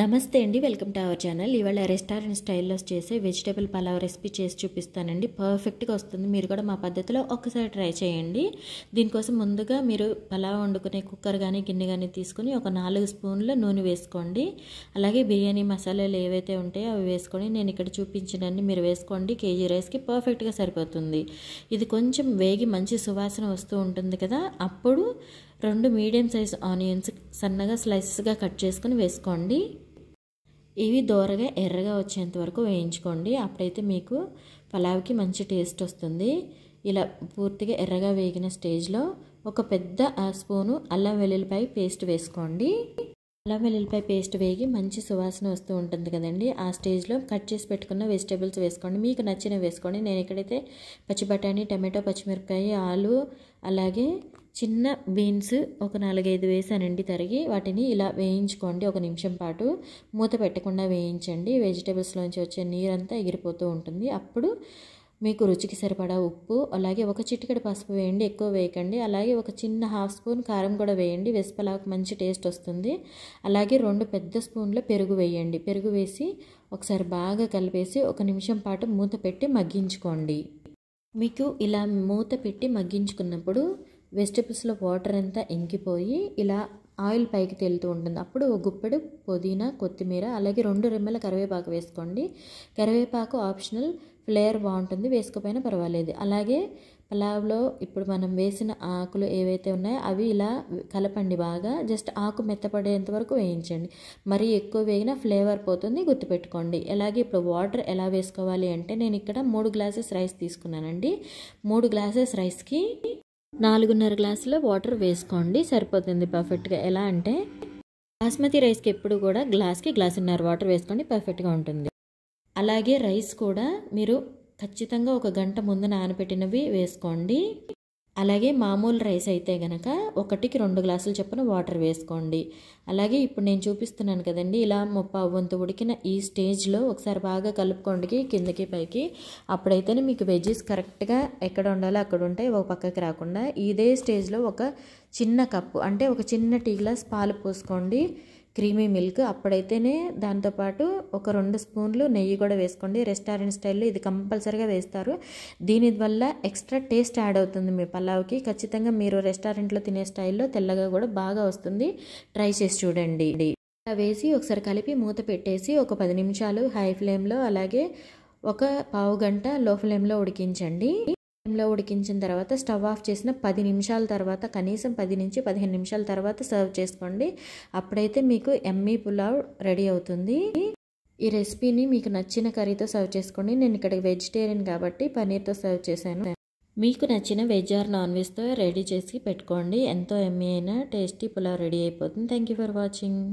నమస్తే అండి welcome to our channel ఇవాళ రెస్టారెంట్ స్టైల్లో చేసే వెజిటేబుల్ పలావ్ రెసిపీ చేసి చూపిస్తానండి పర్ఫెక్ట్గా వస్తుంది మీరు కూడా మా పద్ధతిలో ఒక్కసారి ట్రై చేయండి దీనికోసం ముందుగా మీరు పలావ్ వండుకునే కుక్కర్ కానీ గిన్నె కానీ తీసుకుని ఒక నాలుగు స్పూన్ల నూనె వేసుకోండి అలాగే బిర్యానీ మసాలాలు ఏవైతే ఉంటాయో అవి వేసుకొని నేను ఇక్కడ చూపించినన్ని మీరు వేసుకోండి కేజీ రైస్కి పర్ఫెక్ట్గా సరిపోతుంది ఇది కొంచెం వేగి మంచి సువాసన వస్తూ ఉంటుంది కదా అప్పుడు రెండు మీడియం సైజ్ ఆనియన్స్ సన్నగా స్లైసెస్గా కట్ చేసుకుని వేసుకోండి ఇవి దోరగా ఎర్రగా వచ్చేంత వరకు వేయించుకోండి అప్పుడైతే మీకు పలావ్కి మంచి టేస్ట్ వస్తుంది ఇలా పూర్తిగా ఎర్రగా వేగిన స్టేజ్లో ఒక పెద్ద స్పూను అల్లం వెల్లుల్లిపాయ పేస్ట్ వేసుకోండి అల్లం వెల్లుల్లిపాయ పేస్ట్ వేగి మంచి సువాసన వస్తూ ఉంటుంది కదండి ఆ స్టేజ్లో కట్ చేసి పెట్టుకున్న వెజిటేబుల్స్ వేసుకోండి మీకు నచ్చిన వేసుకోండి నేను ఇక్కడైతే పచ్చి బఠానీ టమాటో పచ్చిమిరపకాయ ఆలు అలాగే చిన్న బీన్స్ ఒక నాలుగైదు వేసానండి తరిగి వాటిని ఇలా వేయించుకోండి ఒక నిమిషం పాటు మూత పెట్టకుండా వేయించండి వెజిటేబుల్స్లోంచి వచ్చే నీరంతా ఎగిరిపోతూ ఉంటుంది అప్పుడు మీకు రుచికి సరిపడా ఉప్పు అలాగే ఒక చిటికెడు పసుపు వేయండి ఎక్కువ వేయకండి అలాగే ఒక చిన్న హాఫ్ స్పూన్ కారం కూడా వేయండి వెసిపలాకు మంచి టేస్ట్ వస్తుంది అలాగే రెండు పెద్ద స్పూన్ల పెరుగు వేయండి పెరుగు వేసి ఒకసారి బాగా కలిపేసి ఒక నిమిషం పాటు మూత పెట్టి మగ్గించుకోండి మీకు ఇలా మూత పెట్టి మగ్గించుకున్నప్పుడు వెజిటబుల్స్లో వాటర్ అంతా ఇంకిపోయి ఇలా ఆయిల్ పైకి తేలుతూ ఉంటుంది అప్పుడు ఒక గుప్పెడు పుదీనా కొత్తిమీర అలాగే రెండు రెమ్మల కరివేపాకు వేసుకోండి కరివేపాకు ఆప్షనల్ ఫ్లేవర్ బాగుంటుంది వేసుకోపోయినా పర్వాలేదు అలాగే పలావ్లో ఇప్పుడు మనం వేసిన ఆకులు ఏవైతే ఉన్నాయో అవి ఇలా కలపండి బాగా జస్ట్ ఆకు మెత్తపడేంత వరకు వేయించండి మరీ ఎక్కువ వేగినా ఫ్లేవర్ పోతుంది గుర్తుపెట్టుకోండి అలాగే ఇప్పుడు వాటర్ ఎలా వేసుకోవాలి అంటే నేను ఇక్కడ మూడు గ్లాసెస్ రైస్ తీసుకున్నానండి మూడు గ్లాసెస్ రైస్కి నాలుగున్నర గ్లాసుల వాటర్ వేసుకోండి సరిపోతుంది పర్ఫెక్ట్గా ఎలా అంటే బాస్మతి రైస్కి ఎప్పుడు కూడా గ్లాస్కి గ్లాసున్నర వాటర్ వేసుకోండి పర్ఫెక్ట్గా ఉంటుంది అలాగే రైస్ కూడా మీరు ఖచ్చితంగా ఒక గంట ముందు నానబెట్టినవి వేసుకోండి అలాగే మామూలు రైస్ అయితే గనక ఒకటికి రెండు గ్లాసులు చొప్పున వాటర్ వేసుకోండి అలాగే ఇప్పుడు నేను చూపిస్తున్నాను కదండి ఇలా ముప్ప వంతు ఉడికిన ఈ స్టేజ్లో ఒకసారి బాగా కలుపుకోండి కిందకి పైకి అప్పుడైతేనే మీకు వెజ్జెస్ కరెక్ట్గా ఎక్కడ ఉండాలో అక్కడ ఉంటే ఒక పక్కకి రాకుండా ఇదే స్టేజ్లో ఒక చిన్న కప్పు అంటే ఒక చిన్న టీ గ్లాస్ పాలు పోసుకోండి క్రీమీ మిల్క్ అప్పుడైతేనే దాంతోపాటు ఒక రెండు స్పూన్లు నెయ్యి కూడా వేసుకోండి రెస్టారెంట్ స్టైల్లో ఇది కంపల్సరిగా వేస్తారు దీని వల్ల ఎక్స్ట్రా టేస్ట్ యాడ్ అవుతుంది మీ పలావ్కి ఖచ్చితంగా మీరు రెస్టారెంట్లో తినే స్టైల్లో తెల్లగా కూడా బాగా వస్తుంది ట్రై చేసి చూడండి వేసి ఒకసారి కలిపి మూత పెట్టేసి ఒక పది నిమిషాలు హై ఫ్లేమ్లో అలాగే ఒక పావు గంట లో ఫ్లేమ్లో ఉడికించండి లో ఉడికించిన తర్వాత స్టవ్ ఆఫ్ చేసిన పది నిమిషాల తర్వాత కనీసం పది నుంచి పదిహేను నిమిషాల తర్వాత సర్వ్ చేసుకోండి అప్పుడైతే మీకు ఎమ్మీ పులావ్ రెడీ అవుతుంది ఈ రెసిపీని మీకు నచ్చిన కర్రీతో సర్వ్ చేసుకోండి నేను ఇక్కడ వెజిటేరియన్ కాబట్టి పనీర్తో సర్వ్ చేశాను మీకు నచ్చిన వెజ్ ఆర్ నాన్ వెజ్తో రెడీ చేసి పెట్టుకోండి ఎంతో ఎమ్మీ అయినా టేస్టీ పులావ్ రెడీ అయిపోతుంది థ్యాంక్ యూ ఫర్ వాచింగ్